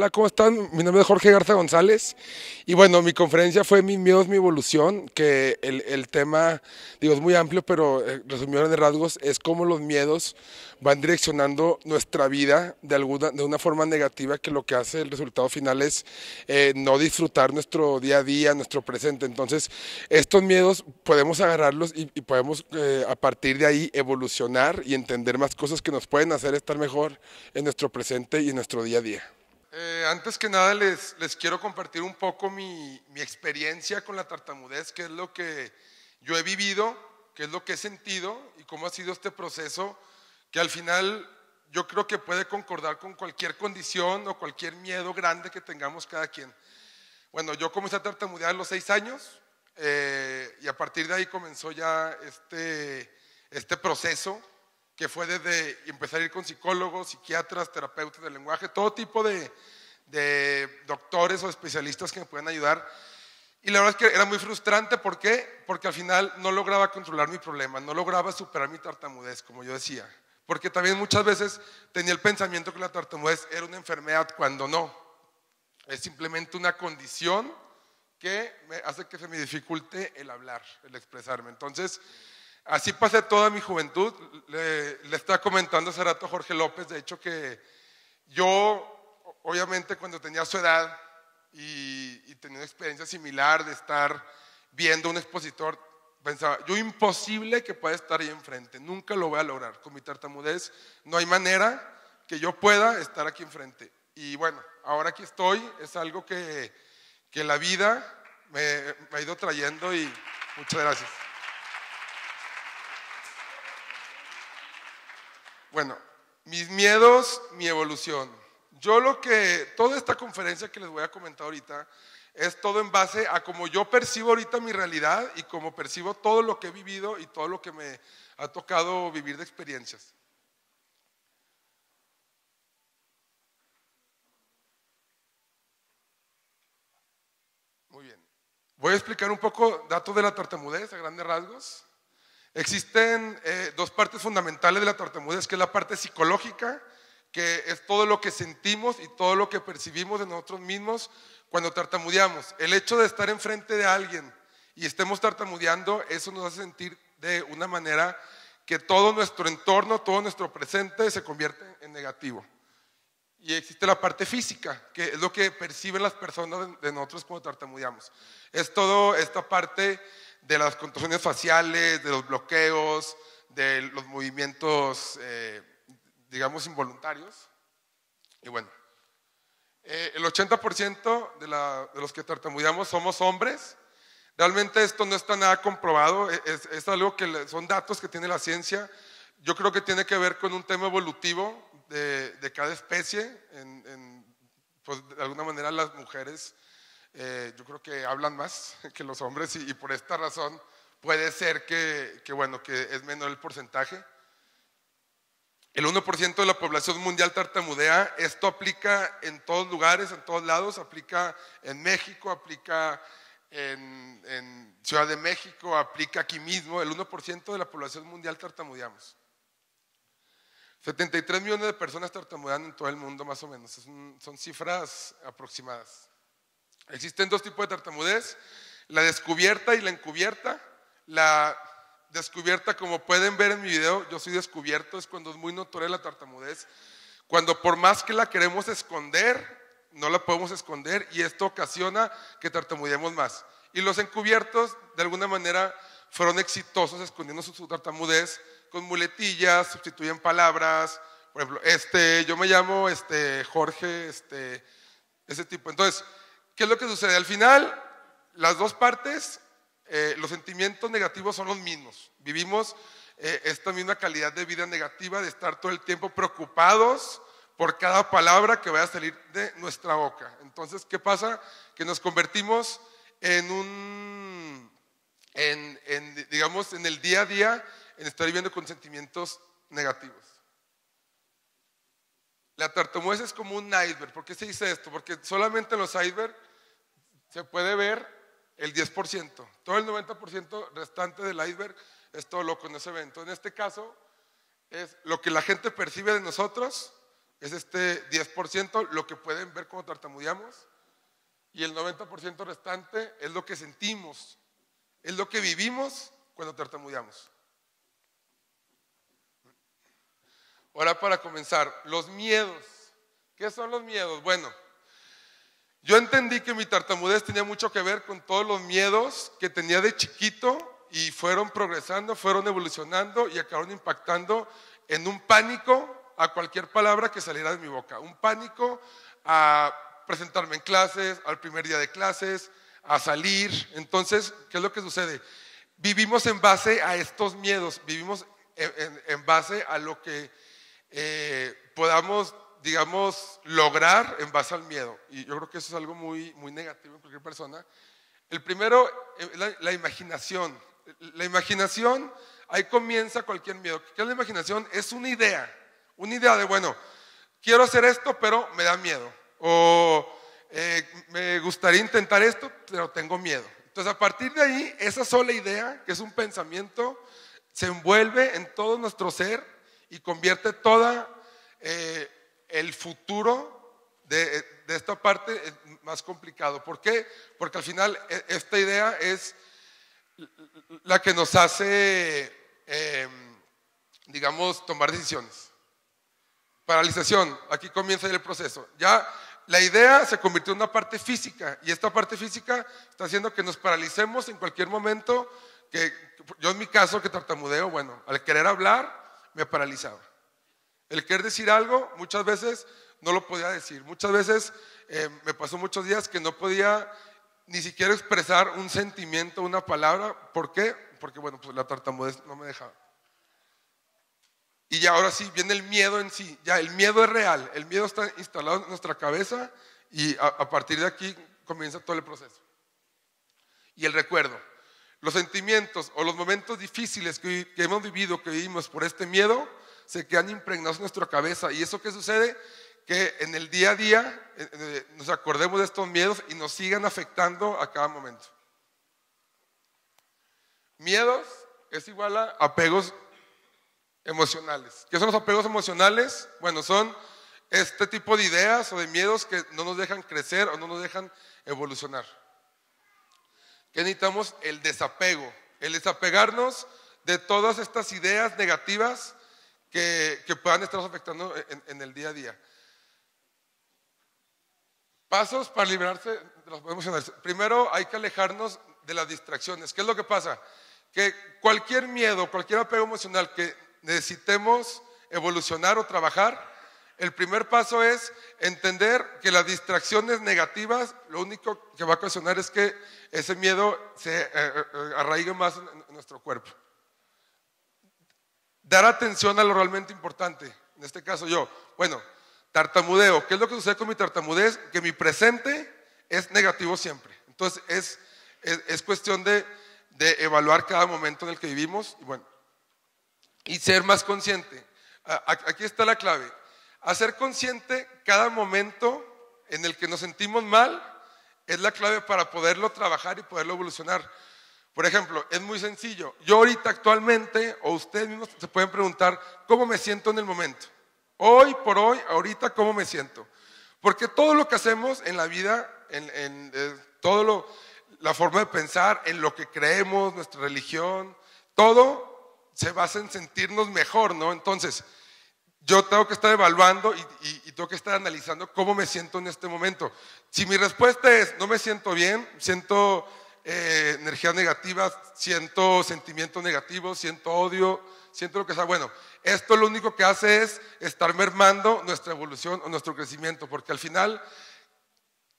Hola, ¿cómo están? Mi nombre es Jorge Garza González y bueno, mi conferencia fue Mis miedos, mi evolución, que el, tema, digo, es muy amplio, pero eh, resumido en rasgos, es cómo los miedos van direccionando nuestra vida de, alguna, de una forma negativa que lo que hace el resultado final es eh, no disfrutar nuestro día a día, nuestro presente. Entonces, estos miedos podemos agarrarlos y, podemos eh, a partir de ahí evolucionar y entender más cosas que nos pueden hacer estar mejor en nuestro presente y en nuestro día a día. Eh, antes que nada les, les, quiero compartir un poco mi, mi, experiencia con la tartamudez, qué es lo que yo he vivido, qué es lo que he sentido y cómo ha sido este proceso, que al final yo creo que puede concordar con cualquier condición o cualquier miedo grande que tengamos cada quien. Bueno, yo comencé a tartamudear a los seis años eh, y a partir de ahí comenzó ya este, este proceso que fue desde empezar a ir con psicólogos, psiquiatras, terapeutas del lenguaje, todo tipo de, doctores o especialistas que me pueden ayudar. Y la verdad es que era muy frustrante, ¿por qué? Porque al final no lograba controlar mi problema, no lograba superar mi tartamudez, como yo decía. Porque también muchas veces tenía el pensamiento que la tartamudez era una enfermedad cuando no. Es simplemente una condición que me hace que se me dificulte el hablar, el expresarme. Entonces, Así pasé toda mi juventud. Le, estaba comentando hace rato a Jorge López, de hecho, que yo, obviamente, cuando tenía su edad y, tenía una experiencia similar de estar viendo un expositor, pensaba, yo imposible que pueda estar ahí enfrente, nunca lo voy a lograr. Con mi tartamudez no hay manera que yo pueda estar aquí enfrente. Y bueno, ahora aquí estoy, es algo que, que la vida me ha ido trayendo y muchas gracias. Bueno, mis miedos, mi evolución. Yo lo que, toda esta conferencia que les voy a comentar ahorita, es todo en base a cómo yo percibo ahorita mi realidad y cómo percibo todo lo que he vivido y todo lo que me ha tocado vivir de experiencias. Muy bien. Voy a explicar un poco datos de la tartamudez a grandes rasgos. Existen eh, dos partes fundamentales de la tartamudez, que es la parte psicológica, que es todo lo que sentimos y todo lo que percibimos de nosotros mismos cuando tartamudeamos. El hecho de estar enfrente de alguien y estemos tartamudeando, eso nos hace sentir de una manera que todo nuestro entorno, todo nuestro presente se convierte en negativo. Y existe la parte física, que es lo que perciben las personas de nosotros cuando tartamudeamos. Es toda esta parte de las contorsiones faciales, de los bloqueos, de los movimientos, eh, digamos, involuntarios. Y bueno, eh, el 80% de, los que tartamudeamos somos hombres. Realmente esto no está nada comprobado, e, es algo que son datos que tiene la ciencia. Yo creo que tiene que ver con un tema evolutivo de, cada especie. En, pues de alguna manera las mujeres eh, yo creo que hablan más que los hombres y, por esta razón puede ser que, bueno, que es menor el porcentaje. El 1% de la población mundial tartamudea, esto aplica en todos lugares, en todos lados, aplica en México, aplica en, Ciudad de México, aplica aquí mismo, el 1% de la población mundial tartamudeamos. 73 millones de personas tartamudean en todo el mundo, más o menos, son cifras aproximadas. Existen dos tipos de tartamudez, la descubierta y la encubierta. La descubierta, como pueden ver en mi video, yo soy descubierto, es cuando es muy notoria la tartamudez. Cuando por más que la queremos esconder, no la podemos esconder y esto ocasiona que tartamudeemos más. Y los encubiertos, de alguna manera, fueron exitosos escondiendo su, tartamudez con muletillas, sustituyen palabras. Por ejemplo, este, yo me llamo este, Jorge, este, ese tipo. Entonces, ¿Qué es lo que sucede? Al final, las dos partes, eh, los sentimientos negativos son los mismos. Vivimos eh, esta misma calidad de vida negativa, de estar todo el tiempo preocupados por cada palabra que vaya a salir de nuestra boca. Entonces, ¿qué pasa? Que nos convertimos en un, digamos, en el día a día, en estar viviendo con sentimientos negativos. La tartamudez es como un iceberg. ¿Por qué se dice esto? Porque solamente en los icebergs se puede ver el 10%. Todo el 90% restante del iceberg es todo lo que ese evento. en este caso, es lo que la gente percibe de nosotros, es este 10%, lo que pueden ver cuando tartamudeamos, y el 90% restante es lo que sentimos, es lo que vivimos cuando tartamudeamos. Ahora para comenzar, los miedos. ¿Qué son los miedos? Bueno, yo entendí que mi tartamudez tenía mucho que ver con todos los miedos que tenía de chiquito y fueron progresando, fueron evolucionando y acabaron impactando en un pánico a cualquier palabra que saliera de mi boca. Un pánico a presentarme en clases, al primer día de clases, a salir. Entonces, ¿qué es lo que sucede? Vivimos en base a estos miedos, vivimos en, base a lo que eh, podamos digamos, lograr en base al miedo. Y yo creo que eso es algo muy, muy negativo en cualquier persona. El primero, eh, la, imaginación. La imaginación, ahí comienza cualquier miedo. ¿Qué es la imaginación? Es una idea. Una idea de, bueno, quiero hacer esto, pero me da miedo. O eh, me gustaría intentar esto, pero tengo miedo. Entonces, a partir de ahí, esa sola idea, que es un pensamiento, se envuelve en todo nuestro ser y convierte toda eh, el futuro de, esta parte es más complicado. ¿Por qué? Porque al final e, esta idea es la que nos hace, em, digamos, tomar decisiones. Paralización, aquí comienza el proceso. Ya la idea se convirtió en una parte física y esta parte física está haciendo que nos paralicemos en cualquier momento, que yo en mi caso que tartamudeo, bueno, al querer hablar me paralizaba. El querer decir algo muchas veces no lo podía decir. Muchas veces eh, me pasó muchos días que no podía ni siquiera expresar un sentimiento, una palabra. ¿Por qué? Porque bueno, pues la tartamudez no me dejaba. Y ya ahora sí viene el miedo en sí. Ya el miedo es real. El miedo está instalado en nuestra cabeza y a, partir de aquí comienza todo el proceso. Y el recuerdo. Los sentimientos o los momentos difíciles que hemos vivido, que vivimos por este miedo, se quedan impregnados en nuestra cabeza. ¿Y eso qué sucede? Que en el día a día eh, eh, nos acordemos de estos miedos y nos sigan afectando a cada momento. Miedos es igual a apegos emocionales. ¿Qué son los apegos emocionales? Bueno, son este tipo de ideas o de miedos que no nos dejan crecer o no nos dejan evolucionar. ¿Qué necesitamos el desapego, el desapegarnos de todas estas ideas negativas que, puedan estar afectando en, el día a día. Pasos para liberarse de los emocionales. Primero hay que alejarnos de las distracciones. ¿Qué es lo que pasa? Que cualquier miedo, cualquier apego emocional que necesitemos evolucionar o trabajar, el primer paso es entender que las distracciones negativas lo único que va a ocasionar es que ese miedo se eh, eh, arraigue más en nuestro cuerpo dar atención a lo realmente importante. En este caso yo, bueno, tartamudeo. ¿Qué es lo que sucede con mi tartamudez? Que mi presente es negativo siempre. Entonces es, cuestión de, evaluar cada momento en el que vivimos bueno, y ser más consciente. Aquí está la clave. Hacer consciente cada momento en el que nos sentimos mal es la clave para poderlo trabajar y poderlo evolucionar. Por ejemplo, es muy sencillo. Yo ahorita actualmente, o ustedes mismos se pueden preguntar, ¿cómo me siento en el momento? Hoy por hoy, ahorita, ¿cómo me siento? Porque todo lo que hacemos en la vida, en, eh, todo lo, la forma de pensar, en lo que creemos, nuestra religión, todo se basa en sentirnos mejor, ¿no? Entonces, yo tengo que estar evaluando y, tengo que estar analizando cómo me siento en este momento. Si mi respuesta es, no me siento bien, siento eh, energía negativa, siento sentimientos negativos, siento odio, siento lo que sea. Bueno, esto lo único que hace es estar mermando nuestra evolución o nuestro crecimiento, porque al final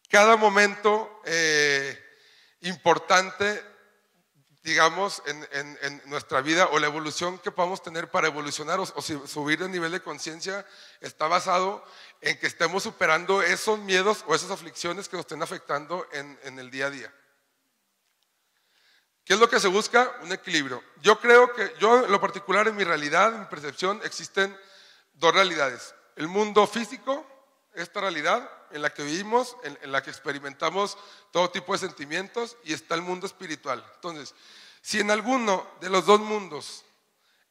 cada momento eh, importante, digamos, en, nuestra vida o la evolución que podamos tener para evolucionar o, subir el nivel de conciencia está basado en que estemos superando esos miedos o esas aflicciones que nos estén afectando en el día a día. ¿Qué es lo que se busca? Un equilibrio. Yo creo que, yo en lo particular, en mi realidad, en mi percepción, existen dos realidades. El mundo físico, esta realidad en la que vivimos, en, en la que experimentamos todo tipo de sentimientos, y está el mundo espiritual. Entonces, si en alguno de los dos mundos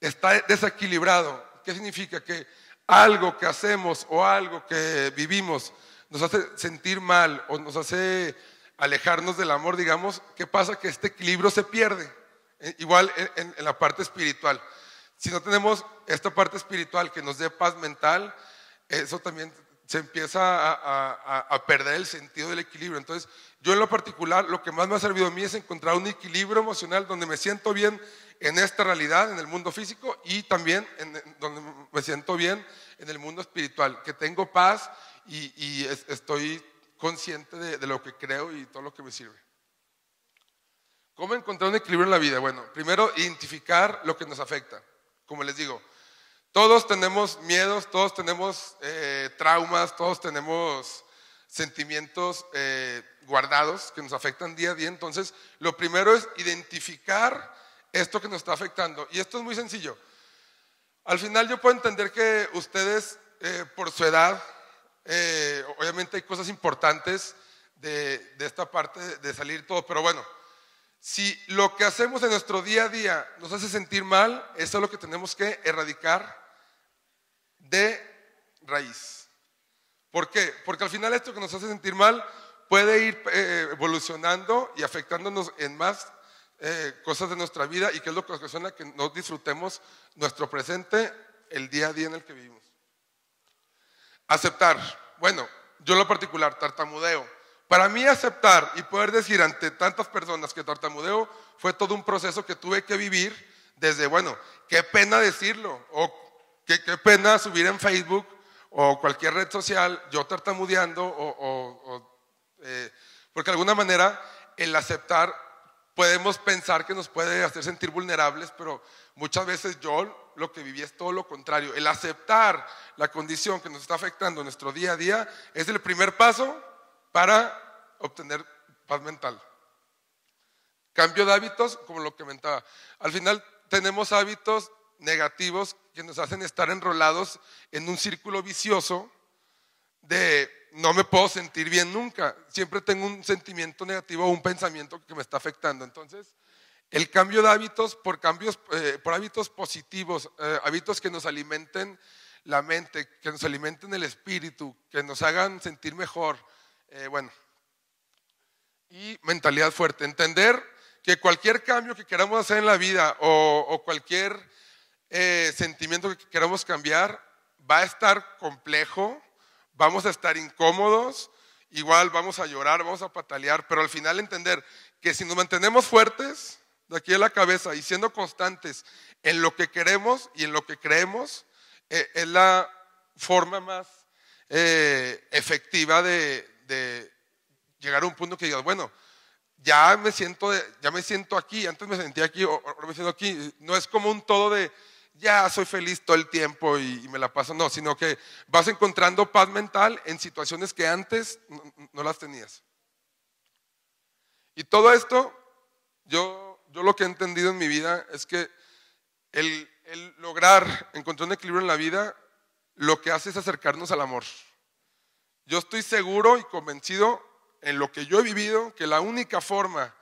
está desequilibrado, ¿qué significa? Que algo que hacemos o algo que vivimos nos hace sentir mal o nos hace alejarnos del amor, digamos, ¿qué pasa? Que este equilibrio se pierde, eh, igual en, la parte espiritual. Si no tenemos esta parte espiritual que nos dé paz mental, eso también se empieza a, perder el sentido del equilibrio. Entonces, yo en lo particular, lo que más me ha servido a mí es encontrar un equilibrio emocional donde me siento bien en esta realidad, en el mundo físico, y también en, donde me siento bien en el mundo espiritual, que tengo paz y, estoy consciente de, lo que creo y todo lo que me sirve. ¿Cómo encontrar un equilibrio en la vida? Bueno, primero identificar lo que nos afecta. Como les digo, todos tenemos miedos, todos tenemos eh, traumas, todos tenemos sentimientos eh, guardados que nos afectan día a día. Entonces, lo primero es identificar esto que nos está afectando. Y esto es muy sencillo. Al final yo puedo entender que ustedes, eh, por su edad, eh, obviamente hay cosas importantes de, esta parte de salir todo, pero bueno, si lo que hacemos en nuestro día a día nos hace sentir mal, eso es lo que tenemos que erradicar de raíz. ¿Por qué? Porque al final esto que nos hace sentir mal puede ir eh, evolucionando y afectándonos en más eh, cosas de nuestra vida y que es lo que ocasiona que no disfrutemos nuestro presente, el día a día en el que vivimos. Aceptar. Bueno, yo lo particular, tartamudeo. Para mí aceptar y poder decir ante tantas personas que tartamudeo fue todo un proceso que tuve que vivir desde, bueno, qué pena decirlo, o qué, pena subir en Facebook o cualquier red social, yo tartamudeando, o, eh, porque de alguna manera el aceptar podemos pensar que nos puede hacer sentir vulnerables, pero muchas veces yo lo que viví es todo lo contrario. El aceptar la condición que nos está afectando en nuestro día a día es el primer paso para obtener paz mental. Cambio de hábitos, como lo que comentaba. Al final tenemos hábitos negativos que nos hacen estar enrolados en un círculo vicioso de no me puedo sentir bien nunca. Siempre tengo un sentimiento negativo o un pensamiento que me está afectando. Entonces, el cambio de hábitos por, cambios, eh, por hábitos positivos, eh, hábitos que nos alimenten la mente, que nos alimenten el espíritu, que nos hagan sentir mejor. Eh, bueno, y mentalidad fuerte. Entender que cualquier cambio que queramos hacer en la vida o cualquier sentimiento que queramos cambiar va a estar complejo, vamos a estar incómodos, igual vamos a llorar, vamos a patalear, pero al final entender que si nos mantenemos fuertes, de aquí a la cabeza y siendo constantes en lo que queremos y en lo que creemos eh, es la forma más eh, efectiva de, llegar a un punto que digas, bueno, ya me siento, ya me siento aquí, antes me sentía aquí, ahora me siento aquí. No es como un todo de ya soy feliz todo el tiempo y, me la paso, no, sino que vas encontrando paz mental en situaciones que antes no las tenías. Y todo esto, yo yo lo que he entendido en mi vida es que el, lograr encontrar un equilibrio en la vida lo que hace es acercarnos al amor. Yo estoy seguro y convencido en lo que yo he vivido que la única forma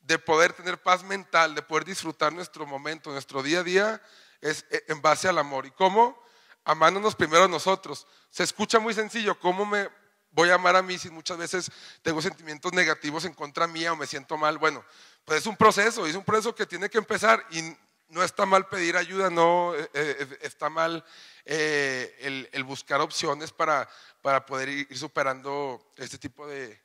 de poder tener paz mental, de poder disfrutar nuestro momento, nuestro día a día, es e, en base al amor. ¿Y cómo? Amándonos primero a nosotros. Se escucha muy sencillo, ¿cómo me voy a amar a mí si muchas veces tengo sentimientos negativos en contra mía o me siento mal? Bueno, pues es un proceso, es un proceso que tiene que empezar y no está mal pedir ayuda, no eh, eh, está mal eh, el, buscar opciones para, para poder ir superando este tipo de,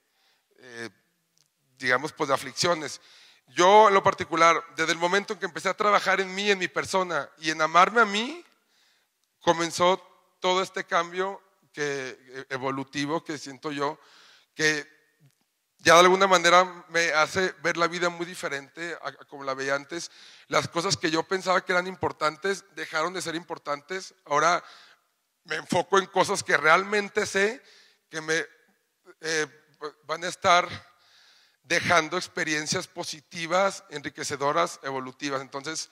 digamos, pues de aflicciones. Yo en lo particular, desde el momento en que empecé a trabajar en mí, en mi persona y en amarme a mí, comenzó todo este cambio eh, evolutivo que siento yo, que ya de alguna manera me hace ver la vida muy diferente a, como la veía antes. Las cosas que yo pensaba que eran importantes dejaron de ser importantes. Ahora me enfoco en cosas que realmente sé que me eh, van a estar dejando experiencias positivas, enriquecedoras, evolutivas. Entonces,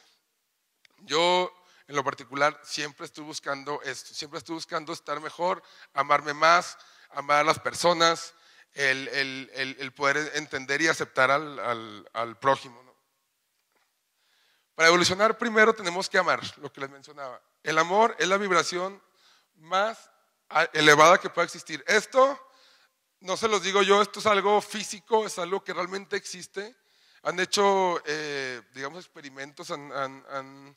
yo en lo particular, siempre estoy buscando esto, siempre estoy buscando estar mejor, amarme más, amar a las personas, el, el, el, poder entender y aceptar al, al, al prójimo. Para evolucionar primero tenemos que amar, lo que les mencionaba. El amor es la vibración más elevada que pueda existir. Esto, no se los digo yo, esto es algo físico, es algo que realmente existe. Han hecho, eh, digamos, experimentos, han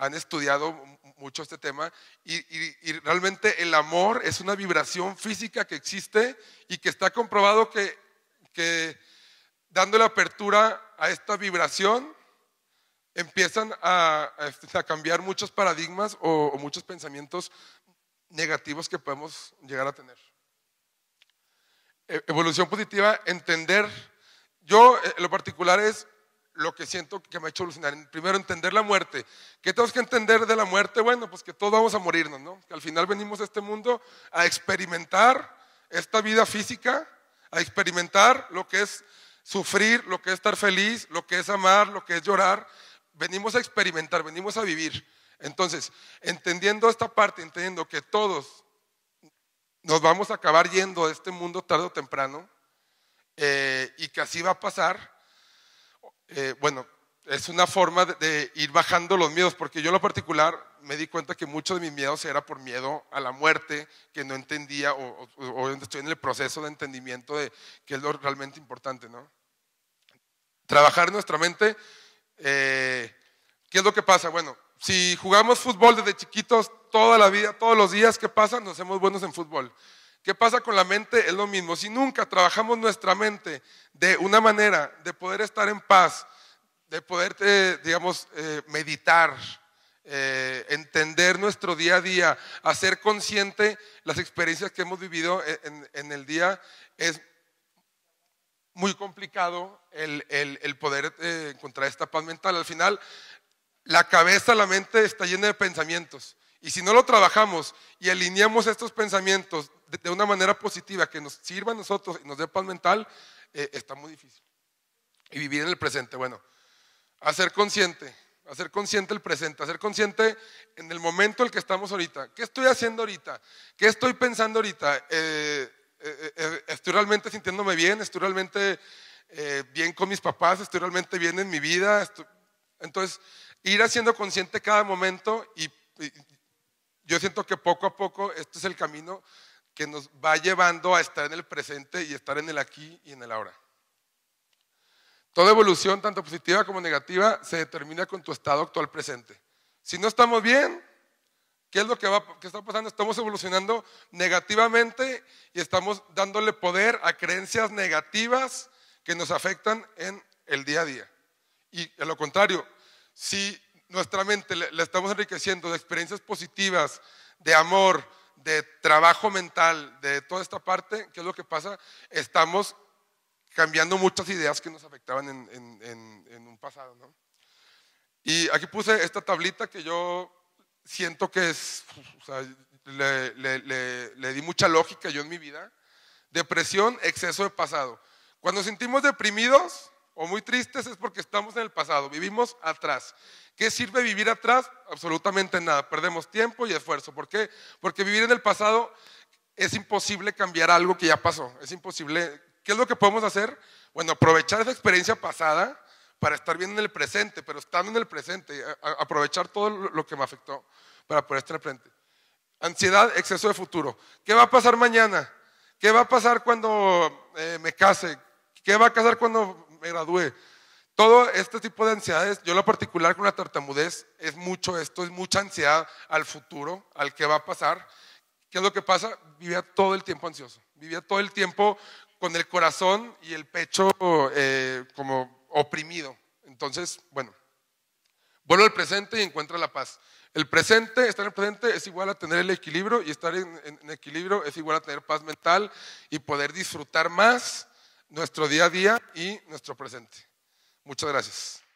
han estudiado mucho este tema y, realmente el amor es una vibración física que existe y que está comprobado que, que dándole apertura a esta vibración empiezan a, a este, cambiar muchos paradigmas o, muchos pensamientos negativos que podemos llegar a tener. E, evolución positiva, entender. Yo, eh, lo particular es lo que siento que me ha hecho alucinar. Primero, entender la muerte. ¿Qué tenemos que entender de la muerte? Bueno, pues que todos vamos a morirnos, ¿no? Que al final venimos a este mundo a experimentar esta vida física, a experimentar lo que es sufrir, lo que es estar feliz, lo que es amar, lo que es llorar. Venimos a experimentar, venimos a vivir. Entonces, entendiendo esta parte, entendiendo que todos nos vamos a acabar yendo de este mundo tarde o temprano eh, y que así va a pasar eh, bueno, es una forma de, ir bajando los miedos, porque yo en lo particular me di cuenta que muchos de mis miedos era por miedo a la muerte, que no entendía o, estoy en el proceso de entendimiento de qué es lo realmente importante, ¿no? Trabajar nuestra mente, eh, ¿qué es lo que pasa? Bueno, si jugamos fútbol desde chiquitos, toda la vida, todos los días que pasan, nos hacemos buenos en fútbol. ¿Qué pasa con la mente? Es lo mismo. Si nunca trabajamos nuestra mente de una manera de poder estar en paz, de poder, eh, digamos, eh, meditar, eh, entender nuestro día a día, hacer consciente las experiencias que hemos vivido en, el día, es muy complicado el, el poder encontrar esta paz mental. Al final, la cabeza, la mente está llena de pensamientos. Y si no lo trabajamos y alineamos estos pensamientos de, una manera positiva que nos sirva a nosotros y nos dé paz mental, eh, está muy difícil. Y vivir en el presente, bueno, hacer consciente, hacer consciente el presente, hacer consciente en el momento en el que estamos ahorita. ¿Qué estoy haciendo ahorita? ¿Qué estoy pensando ahorita? Eh, eh, ¿Estoy realmente sintiéndome bien? ¿Estoy realmente bien con mis papás? ¿Estoy realmente bien en mi vida? Entonces, ir haciendo consciente cada momento y yo siento que poco a poco este es el camino que nos va llevando a estar en el presente y estar en el aquí y en el ahora. Toda evolución, tanto positiva como negativa, se determina con tu estado actual presente. Si no estamos bien, ¿qué es lo que, está pasando? Estamos evolucionando negativamente y estamos dándole poder a creencias negativas que nos afectan en el día a día. Y a lo contrario, si nuestra mente la estamos enriqueciendo de experiencias positivas, de amor, de trabajo mental, de toda esta parte, ¿qué es lo que pasa? Estamos cambiando muchas ideas que nos afectaban en, un pasado. ¿no? Y aquí puse esta tablita que yo siento que es, le, le di mucha lógica yo en mi vida. Depresión, exceso de pasado. Cuando sentimos deprimidos, o muy tristes es porque estamos en el pasado, vivimos atrás. ¿Qué sirve vivir atrás? Absolutamente nada, perdemos tiempo y esfuerzo. ¿Por qué? Porque vivir en el pasado es imposible cambiar algo que ya pasó, es imposible. ¿Qué es lo que podemos hacer? Bueno, aprovechar esa experiencia pasada para estar bien en el presente, pero estar en el presente, aprovechar todo lo que me afectó para poder estar presente. Ansiedad, exceso de futuro. ¿Qué va a pasar mañana? ¿Qué va a pasar cuando eh, me case? ¿Qué va a pasar cuando me gradué. Todo este tipo de ansiedades, yo lo particular con la tartamudez, es mucho esto, es mucha ansiedad al futuro, al que va a pasar. ¿Qué es lo que pasa? Vivía todo el tiempo ansioso, vivía todo el tiempo con el corazón y el pecho eh, como oprimido. Entonces, bueno, vuelvo al presente y encuentro la paz. El presente, estar en el presente es igual a tener el equilibrio y estar en, equilibrio es igual a tener paz mental y poder disfrutar más nuestro día a día y nuestro presente. Muchas gracias.